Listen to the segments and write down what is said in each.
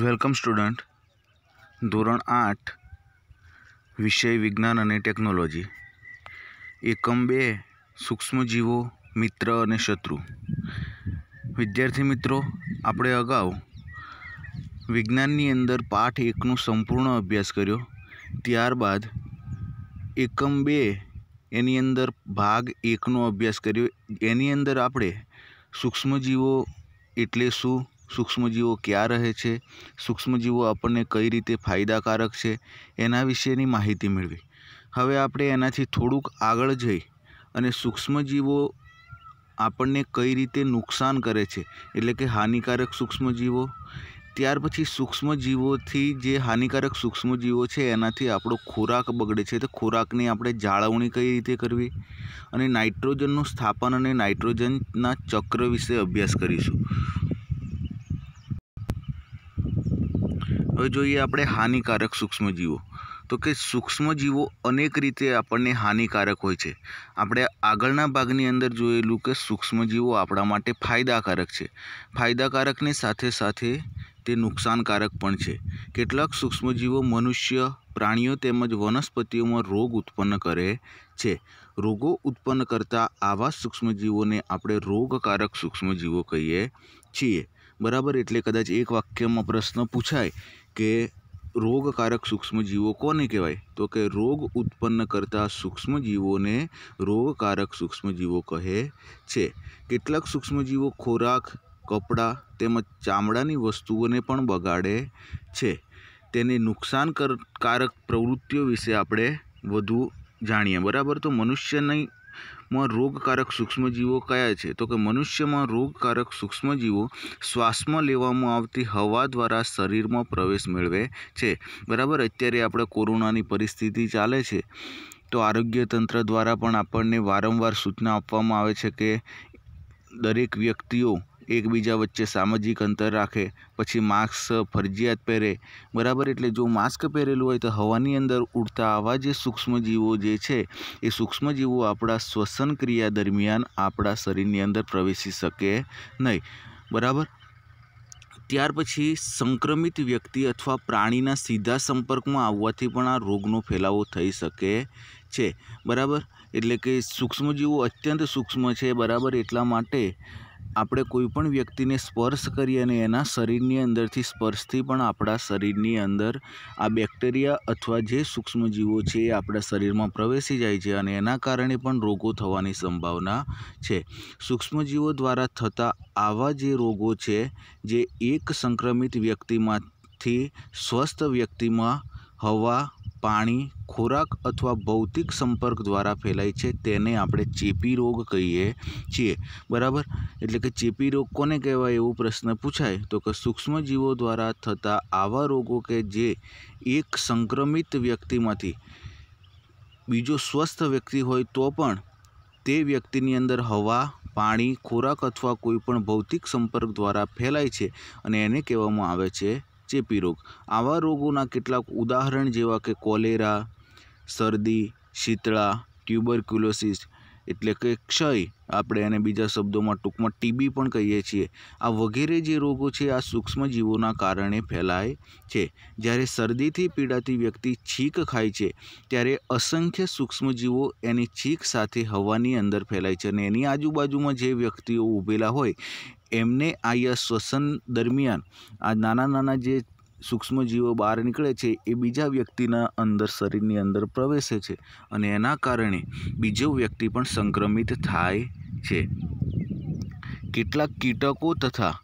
welcome student ધોરણ આઠ વિષય વિજ્ઞાન અને ટેકનોલોજી એકમ બે સૂક્ષ્મજીવો મિત્ર અને શત્રુ વિદ્યાર્થી મિત્રો આપણે અગાઉ વિજ્ઞાનની અંદર પાઠ એકનો સંપૂર્ણ અભ્યાસ કર્યો ત્યારબાદ એકમ બે એની અંદર ભાગ એકનો અભ્યાસ કર્યો એની અંદર આપણે સૂક્ષ્મજીવો એટલે શું સૂક્ષ્મજીવો ક્યાં રહે છે સૂક્ષ્મજીવો આપણને કઈ રીતે ફાયદાકારક છે એના વિશેની માહિતી મેળવી હવે આપણે એનાથી થોડુંક આગળ જઈ અને સૂક્ષ્મજીવો આપણને કઈ રીતે નુકસાન કરે છે એટલે કે હાનિકારક સૂક્ષ્મજીવો ત્યાર પછી સૂક્ષ્મજીવોથી જે હાનિકારક સૂક્ષ્મજીવો છે એનાથી આપણો ખોરાક બગડે છે તો ખોરાકની આપણે જાળવણી કઈ રીતે કરવી અને નાઇટ્રોજનનું સ્થાપન અને નાઇટ્રોજનના ચક્ર વિશે અભ્યાસ કરીશું હવે જોઈએ આપણે હાનિકારક સૂક્ષ્મજીવો તો કે સૂક્ષ્મજીવો અનેક રીતે આપણને હાનિકારક હોય છે આપણે આગળના ભાગની અંદર જોયેલું કે સૂક્ષ્મજીવો આપણા માટે ફાયદાકારક છે ફાયદાકારકની સાથે સાથે તે નુકસાનકારક પણ છે કેટલાક સૂક્ષ્મજીવો મનુષ્ય પ્રાણીઓ તેમજ વનસ્પતિઓમાં રોગ ઉત્પન્ન કરે છે રોગો ઉત્પન્ન કરતા આવા સૂક્ષ્મજીવોને આપણે રોગકારક સૂક્ષ્મજીવો કહીએ છીએ બરાબર એટલે કદાચ એક વાક્યમાં પ્રશ્ન પૂછાય કે રોગકારક સૂક્ષ્મજીવો કોને કહેવાય તો કે રોગ ઉત્પન્ન કરતા સૂક્ષ્મજીવોને રોગકારક સૂક્ષ્મજીવો કહે છે કેટલાક સૂક્ષ્મજીવો ખોરાક કપડાં તેમજ ચામડાની વસ્તુઓને પણ બગાડે છે તેને તેની નુકસાનકારક પ્રવૃત્તિઓ વિશે આપણે વધુ જાણીએ બરાબર તો મનુષ્યની માં રોગકારક સૂક્ષ્મજીવો કયા છે તો કે મનુષ્યમાં રોગકારક સૂક્ષ્મજીવો શ્વાસમાં લેવામાં આવતી હવા દ્વારા શરીરમાં પ્રવેશ મેળવે છે બરાબર અત્યારે આપણે કોરોનાની પરિસ્થિતિ ચાલે છે તો આરોગ્ય તંત્ર દ્વારા પણ આપણને વારંવાર સૂચના આપવામાં આવે છે કે દરેક વ્યક્તિઓ એકબીજા વચ્ચે સામાજિક અંતર રાખે પછી માસ્ક ફરજિયાત પહેરે બરાબર એટલે જો માસ્ક પહેરેલું હોય તો હવાની અંદર ઉડતા આવા જે સૂક્ષ્મજીવો જે છે એ સૂક્ષ્મજીવો આપણા શ્વસન ક્રિયા દરમિયાન આપણા શરીરની અંદર પ્રવેશી શકે નહીં બરાબર ત્યાર પછી સંક્રમિત વ્યક્તિ અથવા પ્રાણીના સીધા સંપર્કમાં આવવાથી પણ આ રોગનો ફેલાવો થઈ શકે છે બરાબર એટલે કે સૂક્ષ્મજીવો અત્યંત સૂક્ષ્મ છે બરાબર એટલા માટે આપણે કોઈપણ વ્યક્તિને સ્પર્શ કરીએ અને એના શરીરની અંદરથી સ્પર્શથી પણ આપણા શરીરની અંદર આ બેક્ટેરિયા અથવા જે સૂક્ષ્મજીવો છે એ આપણા શરીરમાં પ્રવેશી જાય છે અને એના કારણે પણ રોગો થવાની સંભાવના છે સૂક્ષ્મજીવો દ્વારા થતા આવા જે રોગો છે જે એક સંક્રમિત વ્યક્તિમાંથી સ્વસ્થ વ્યક્તિમાં હવા પાણી ખોરાક અથવા ભૌતિક સંપર્ક દ્વારા ફેલાય છે તેને આપણે ચેપી રોગ કહીએ છીએ બરાબર એટલે કે ચેપી રોગ કોને કહેવાય એવો પ્રશ્ન પૂછાય તો કે સૂક્ષ્મજીવો દ્વારા થતા આવા રોગો કે જે એક સંક્રમિત વ્યક્તિમાંથી બીજો સ્વસ્થ વ્યક્તિ હોય તો પણ તે વ્યક્તિની અંદર હવા પાણી ખોરાક અથવા કોઈપણ ભૌતિક સંપર્ક દ્વારા ફેલાય છે અને એને કહેવામાં આવે છે ચેપી રોગ આવા રોગોના કેટલાક ઉદાહરણ જેવા કે કોલેરા શરદી શીતળા ટ્યુબરક્યુલોસિસ એટલે કે ક્ષય આપણે એને બીજા શબ્દોમાં ટૂંકમાં ટીબી પણ કહીએ છીએ આ વગેરે જે રોગો છે આ સૂક્ષ્મજીવોના કારણે ફેલાય છે જ્યારે શરદીથી પીડાતી વ્યક્તિ છીક ખાય છે ત્યારે અસંખ્ય સૂક્ષ્મજીવો એની છીક સાથે હવાની અંદર ફેલાય છે અને એની આજુબાજુમાં જે વ્યક્તિઓ ઊભેલા હોય એમને આયા શ્વસન દરમિયાન આ નાના નાના જે સૂક્ષ્મજીવો બહાર નીકળે છે એ બીજા વ્યક્તિના અંદર શરીરની અંદર પ્રવેશે છે અને એના કારણે બીજો વ્યક્તિ પણ સંક્રમિત થાય છે કેટલાક કીટકો તથા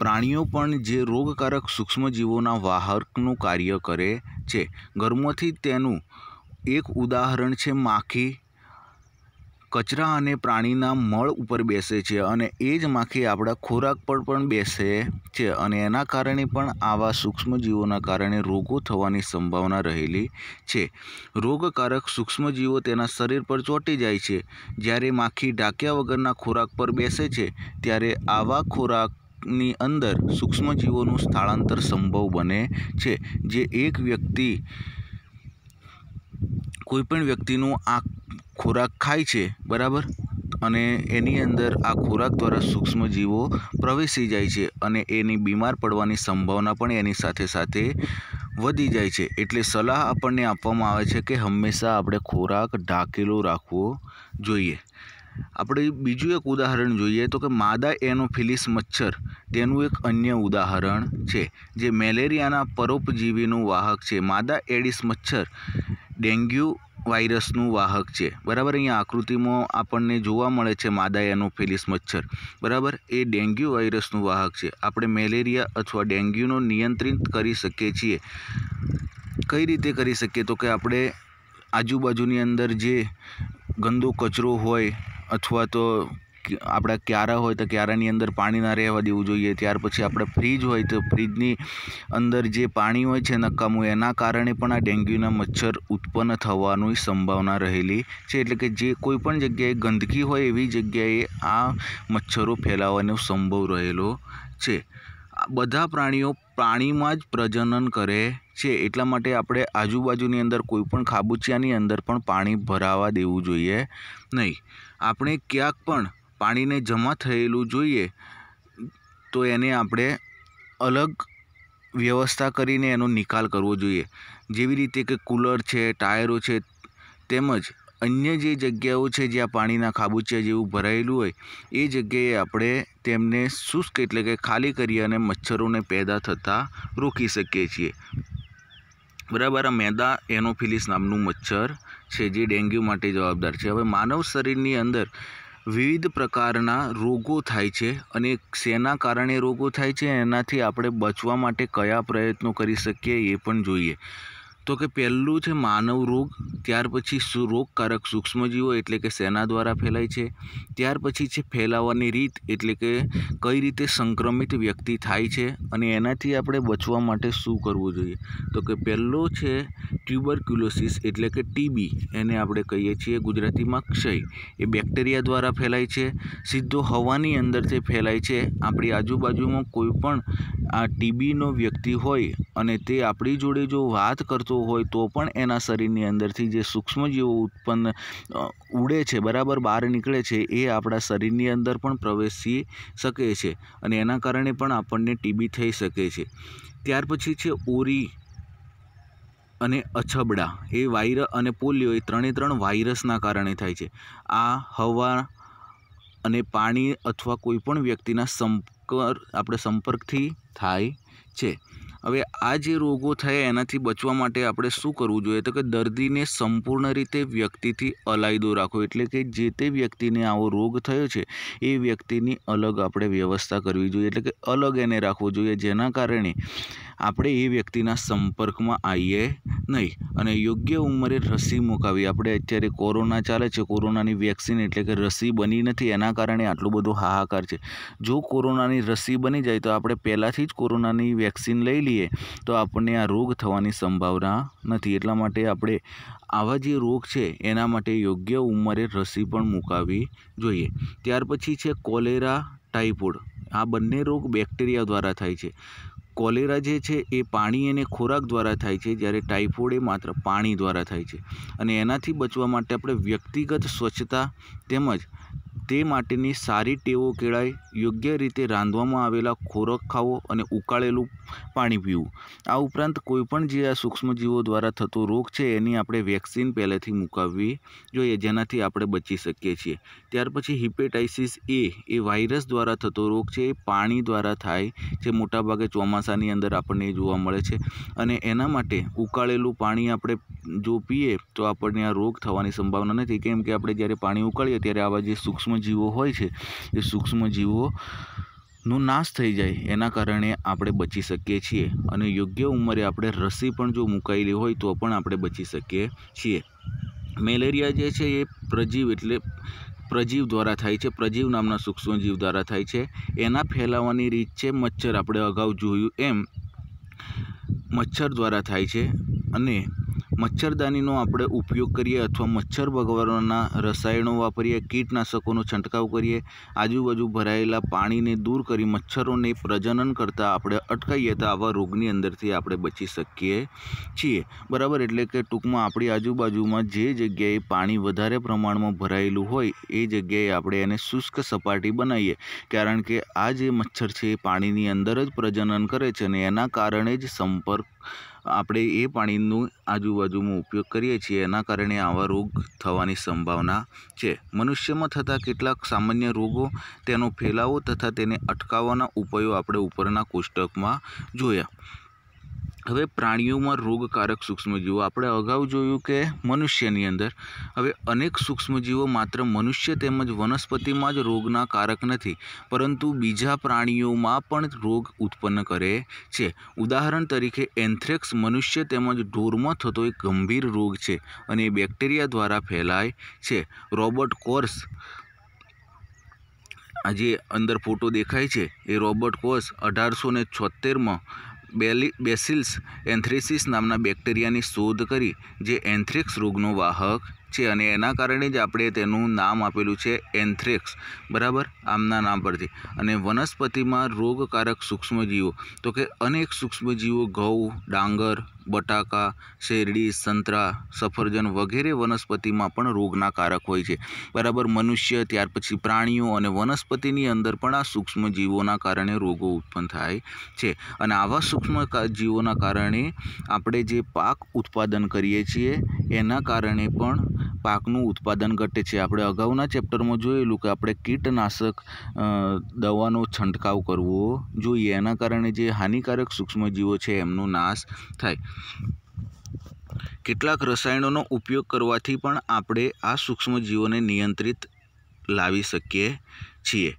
પ્રાણીઓ પણ જે રોગકારક સૂક્ષ્મજીવોના વાહકનું કાર્ય કરે છે ઘરમાંથી તેનું એક ઉદાહરણ છે માખી કચરા અને પ્રાણીના મળ ઉપર બેસે છે અને એ જ માખી આપણા ખોરાક પર પણ બેસે છે અને એના કારણે પણ આવા સૂક્ષ્મજીવોના કારણે રોગો થવાની સંભાવના રહેલી છે રોગકારક સૂક્ષ્મજીવો તેના શરીર પર ચોંટી જાય છે જ્યારે માખી ઢાંક્યા વગરના ખોરાક પર બેસે છે ત્યારે આવા ખોરાકની અંદર સૂક્ષ્મજીવોનું સ્થળાંતર સંભવ બને છે જે એક વ્યક્તિ કોઈપણ વ્યક્તિનું આ ખોરાક ખાય છે બરાબર અને એની અંદર આ ખોરાક દ્વારા સૂક્ષ્મ પ્રવેશી જાય છે અને એની બીમાર પડવાની સંભાવના પણ એની સાથે સાથે વધી જાય છે એટલે સલાહ આપણને આપવામાં આવે છે કે હંમેશા આપણે ખોરાક ઢાંકેલો રાખવો જોઈએ આપણે બીજું એક ઉદાહરણ જોઈએ તો કે માદા એનોફિલિસ મચ્છર તેનું એક અન્ય ઉદાહરણ છે જે મેલેરિયાના પરોપજીવીનું વાહક છે માદા એડિસ મચ્છર ડેન્ગ્યુ વાયરસનું વાહક છે બરાબર અહીંયા આકૃતિમાં આપણને જોવા મળે છે માદા એનોફિલિસ મચ્છર બરાબર એ ડેન્ગ્યુ વાયરસનું વાહક છે આપણે મેલેરિયા અથવા ડેન્ગ્યુનો નિયંત્રિત કરી શકીએ છીએ કઈ રીતે કરી શકીએ તો કે આપણે આજુબાજુની અંદર જે ગંદો કચરો હોય અથવા તો આપણા ક્યારા હોય તો ક્યારાની અંદર પાણી ના રહેવા દેવું જોઈએ ત્યાર પછી આપણે ફ્રીજ હોય તો ફ્રીજની અંદર જે પાણી હોય છે નકામું એના કારણે પણ આ ડેન્ગ્યુના મચ્છર ઉત્પન્ન થવાની સંભાવના રહેલી છે એટલે કે જે કોઈ પણ જગ્યાએ ગંદકી હોય એવી જગ્યાએ આ મચ્છરો ફેલાવાનો સંભવ રહેલો છે બધા પ્રાણીઓ પાણીમાં જ પ્રજનન કરે છે એટલા માટે આપણે આજુબાજુની અંદર કોઈપણ ખાબુચિયાની અંદર પણ પાણી ભરાવા દેવું જોઈએ નહીં આપણે ક્યાંક પણ પાણીને જમા થયેલું જોઈએ તો એને આપણે અલગ વ્યવસ્થા કરીને એનો નિકાલ કરવો જોઈએ જેવી રીતે કે કૂલર છે ટાયરો છે તેમજ અન્ય જે જગ્યાઓ છે જ્યાં પાણીના ખાબુચિયા જેવું ભરાયેલું હોય એ જગ્યાએ આપણે તેમને શુષ્ક એટલે કે ખાલી કરી અને મચ્છરોને પેદા થતાં રોકી શકીએ છીએ બરાબર આ મેદા એનોફિલિસ નામનું મચ્છર છે જે ડેન્ગ્યુ માટે જવાબદાર છે હવે માનવ શરીરની અંદર વિવિધ પ્રકારના રોગો થાય છે અને શેના કારણે રોગો થાય છે એનાથી આપણે બચવા માટે કયા પ્રયત્નો કરી શકીએ એ પણ જોઈએ તો કે પહેલું છે માનવ રોગ ત્યાર પછી રોગકારક સૂક્ષ્મજીવો એટલે કે સેના દ્વારા ફેલાય છે ત્યાર પછી છે ફેલાવાની રીત એટલે કે કઈ રીતે સંક્રમિત વ્યક્તિ થાય છે અને એનાથી આપણે બચવા માટે શું કરવું જોઈએ તો કે પહેલો છે ટ્યુબરક્યુલોસિસ એટલે કે ટીબી એને આપણે કહીએ છીએ ગુજરાતીમાં ક્ષય એ બેક્ટેરિયા દ્વારા ફેલાય છે સીધો હવાની અંદરથી ફેલાય છે આપણી આજુબાજુમાં કોઈ પણ આ ટીબીનો વ્યક્તિ હોય અને તે આપણી જોડે જો વાત કરતો ઉડતો હોય તો પણ એના શરીરની અંદરથી જે સૂક્ષ્મજીવો ઉત્પન્ન ઉડે છે બરાબર બહાર નીકળે છે એ આપણા શરીરની અંદર પણ પ્રવેશી શકે છે અને એના કારણે પણ આપણને ટીબી થઈ શકે છે ત્યાર પછી છે ઓરી અને અછબડા એ વાયર અને પોલિયો એ ત્રણે ત્રણ વાયરસના કારણે થાય છે આ હવા અને પાણી અથવા કોઈપણ વ્યક્તિના સંપર્ક આપણે સંપર્કથી થાય છે હવે આ જે રોગો થયા એનાથી બચવા માટે આપણે શું કરવું જોઈએ તો કે દર્દીને સંપૂર્ણ રીતે વ્યક્તિથી અલાયદો રાખો એટલે કે જે તે વ્યક્તિને આવો રોગ થયો છે એ વ્યક્તિની અલગ આપણે વ્યવસ્થા કરવી જોઈએ એટલે કે અલગ એને રાખવો જોઈએ જેના કારણે આપણે એ વ્યક્તિના સંપર્કમાં આવીએ નહીં અને યોગ્ય ઉંમરે રસી મુકાવી આપણે અત્યારે કોરોના ચાલે છે કોરોનાની વેક્સિન એટલે કે રસી બની નથી એના કારણે આટલું બધું હાહાકાર છે જો કોરોનાની રસી બની જાય તો આપણે પહેલાંથી જ કોરોનાની વેક્સિન લઈ લઈએ તો આપણને આ રોગ થવાની સંભાવના નથી એટલા માટે આપણે આવા જે રોગ છે એના માટે યોગ્ય ઉંમરે રસી પણ મુકાવી જોઈએ ત્યાર પછી છે કોલેરા ટાઇફોઇડ આ બંને રોગ બેક્ટેરિયા દ્વારા થાય છે કોલેરા જે છે એ પાણી અને ખોરાક દ્વારા થાય છે જ્યારે ટાઇફોઇડ એ માત્ર પાણી દ્વારા થાય છે અને એનાથી બચવા માટે આપણે વ્યક્તિગત સ્વચ્છતા તેમજ તે માટેની સારી ટેવો કેળાય યોગ્ય રીતે રાંધવામાં આવેલા ખોરાક ખાવો અને ઉકાળેલું પાણી પીવું આ ઉપરાંત કોઈપણ જે આ સૂક્ષ્મજીવો દ્વારા થતો રોગ છે એની આપણે વેક્સિન પહેલેથી મૂકાવવી જોઈએ જેનાથી આપણે બચી શકીએ છીએ ત્યાર પછી હિપેટાઇસિસ એ એ વાયરસ દ્વારા થતો રોગ છે એ પાણી દ્વારા થાય જે મોટાભાગે ચોમાસાની અંદર આપણને જોવા મળે છે અને એના માટે ઉકાળેલું પાણી આપણે જો પીએ તો આપણને આ રોગ થવાની સંભાવના નથી કેમ કે આપણે જ્યારે પાણી ઉકાળીએ ત્યારે આવા જે સૂક્ષ્મ જીવો હોય છે એ સૂક્ષ્મજીવોનું નાશ થઈ જાય એના કારણે આપણે બચી શકીએ છીએ અને યોગ્ય ઉંમરે આપણે રસી પણ જો મુકાયેલી હોય તો પણ આપણે બચી શકીએ છીએ મેલેરિયા જે છે એ પ્રજીવ એટલે પ્રજીવ દ્વારા થાય છે પ્રજીવ નામના સૂક્ષ્મજીવ દ્વારા થાય છે એના ફેલાવાની રીત છે મચ્છર આપણે અગાઉ જોયું એમ મચ્છર દ્વારા થાય છે અને મચ્છરદાનીનો આપણે ઉપયોગ કરીએ અથવા મચ્છર ભગાવવાના રસાયણો વાપરીએ કીટનાશકોનો છંટકાવ કરીએ આજુબાજુ ભરાયેલા પાણીને દૂર કરી મચ્છરોને પ્રજનન કરતાં આપણે અટકાવીએ તો આવા રોગની અંદરથી આપણે બચી શકીએ છીએ બરાબર એટલે કે ટૂંકમાં આપણી આજુબાજુમાં જે જગ્યાએ પાણી વધારે પ્રમાણમાં ભરાયેલું હોય એ જગ્યાએ આપણે એને શુષ્ક સપાટી બનાવીએ કારણ કે આ જે મચ્છર છે એ પાણીની અંદર જ પ્રજનન કરે છે અને એના કારણે જ સંપર્ક આપણે એ પાણીનું આજુબાજુમાં ઉપયોગ કરીએ છીએ એના કારણે આવા રોગ થવાની સંભાવના છે મનુષ્યમાં થતા કેટલાક સામાન્ય રોગો તેનો ફેલાવો તથા તેને અટકાવવાના ઉપાયો આપણે ઉપરના કોષ્ટકમાં જોયા હવે પ્રાણીઓમાં રોગકારક સૂક્ષ્મજીવો આપણે અગાઉ જોયું કે મનુષ્યની અંદર હવે અનેક સૂક્ષ્મજીવો માત્ર મનુષ્ય તેમજ વનસ્પતિમાં જ રોગના કારક નથી પરંતુ બીજા પ્રાણીઓમાં પણ રોગ ઉત્પન્ન કરે છે ઉદાહરણ તરીકે એન્થ્રેક્સ મનુષ્ય તેમજ ઢોરમાં થતો એક ગંભીર રોગ છે અને એ બેક્ટેરિયા દ્વારા ફેલાય છે રોબર્ટ કોર્સ આ જે અંદર ફોટો દેખાય છે એ રોબર્ટ કોસ અઢારસો ને છોતેરમાં બેલી બેસિલ્સ એન્થ્રેસિસ નામના બેક્ટેરિયાની શોધ કરી જે એન્થ્રેક્સ રોગનો વાહક છે અને એના કારણે જ આપણે તેનું નામ આપેલું છે એન્થ્રેક્સ બરાબર આમના નામ પરથી અને વનસ્પતિમાં રોગકારક સૂક્ષ્મજીવો તો કે અનેક સૂક્ષ્મજીવો ઘઉં ડાંગર બટાકા શેરડી સંતરા સફરજન વગેરે વનસ્પતિમાં પણ રોગના કારક હોય છે બરાબર મનુષ્ય ત્યાર પછી પ્રાણીઓ અને વનસ્પતિની અંદર પણ આ સૂક્ષ્મજીવોના કારણે રોગો ઉત્પન્ન થાય છે અને આવા સૂક્ષ્મ જીવોના કારણે આપણે જે પાક ઉત્પાદન કરીએ છીએ એના કારણે પણ પાકનું ઉત્પાદન ઘટે છે આપણે અગાઉના ચેપ્ટરમાં જોયેલું કે આપણે કીટનાશક દવાનો છંટકાવ કરવો જોઈએ એના કારણે જે હાનિકારક સૂક્ષ્મજીવો છે એમનો નાશ થાય કેટલાક રસાયણોનો ઉપયોગ કરવાથી પણ આપણે આ સૂક્ષ્મજીવોને નિયંત્રિત લાવી શકીએ છીએ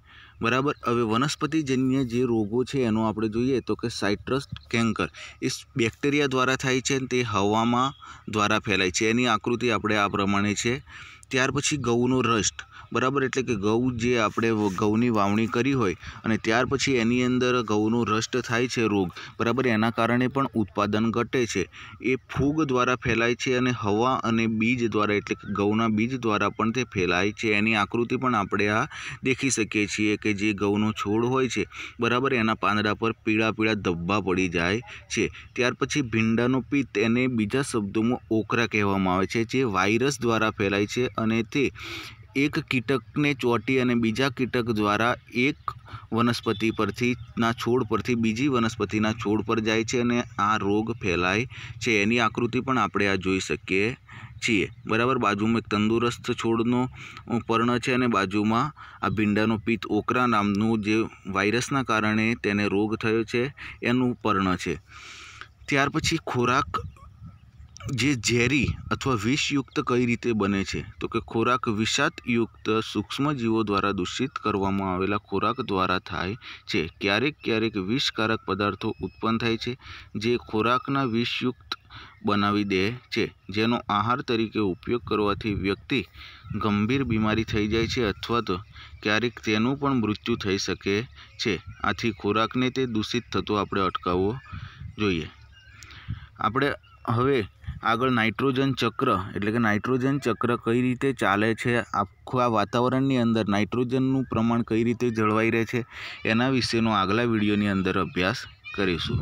બરાબર હવે વનસ્પતિજન્ય જે રોગો છે એનો આપણે જોઈએ તો કે સાઇટ્રસ કેન્કર એ બેક્ટેરિયા દ્વારા થાય છે તે હવામાં દ્વારા ફેલાય છે એની આકૃતિ આપણે આ પ્રમાણે છે ત્યાર પછી ઘઉંનો રસ્ટ બરાબર એટલે કે ઘઉં જે આપણે ઘઉંની વાવણી કરી હોય અને ત્યાર પછી એની અંદર ઘઉંનો રસ્ટ થાય છે રોગ બરાબર એના કારણે પણ ઉત્પાદન ઘટે છે એ ફૂગ દ્વારા ફેલાય છે અને હવા અને બીજ દ્વારા એટલે કે ઘઉંના બીજ દ્વારા પણ તે ફેલાય છે એની આકૃતિ પણ આપણે આ દેખી શકીએ છીએ કે જે ઘઉંનો છોડ હોય છે બરાબર એના પાંદડા પર પીળા પીળા ધબ્બા પડી જાય છે ત્યાર પછી ભીંડાનો પિત્ત એને બીજા શબ્દોમાં ઓકરા કહેવામાં આવે છે જે વાયરસ દ્વારા ફેલાય છે અને તે એક કીટકને ચોંટી અને બીજા કીટક દ્વારા એક વનસ્પતિ પરથી ના છોડ પરથી બીજી વનસ્પતિના છોડ પર જાય છે અને આ રોગ ફેલાય છે એની આકૃતિ પણ આપણે આ જોઈ શકીએ છીએ બરાબર બાજુમાં એક તંદુરસ્ત છોડનો પર્ણ છે અને બાજુમાં આ ભીંડાનો પિત્ત ઓકરા નામનું જે વાયરસના કારણે તેને રોગ થયો છે એનું પર્ણ છે ત્યાર પછી ખોરાક જે ઝેરી અથવા વિષયુક્ત કઈ રીતે બને છે તો કે ખોરાક વિષાદયુક્ત સૂક્ષ્મજીવો દ્વારા દૂષિત કરવામાં આવેલા ખોરાક દ્વારા થાય છે ક્યારેક ક્યારેક વિષકારક પદાર્થો ઉત્પન્ન થાય છે જે ખોરાકના વિષયુક્ત બનાવી દે છે જેનો આહાર તરીકે ઉપયોગ કરવાથી વ્યક્તિ ગંભીર બીમારી થઈ જાય છે અથવા તો ક્યારેક તેનું પણ મૃત્યુ થઈ શકે છે આથી ખોરાકને તે દૂષિત થતો આપણે અટકાવવો જોઈએ આપણે હવે આગળ નાઇટ્રોજન ચક્ર એટલે કે નાઇટ્રોજન ચક્ર કઈ રીતે ચાલે છે આખું આ વાતાવરણની અંદર નાઇટ્રોજનનું પ્રમાણ કઈ રીતે જળવાઈ રહે છે એના વિશેનો આગલા વિડીયોની અંદર અભ્યાસ કરીશું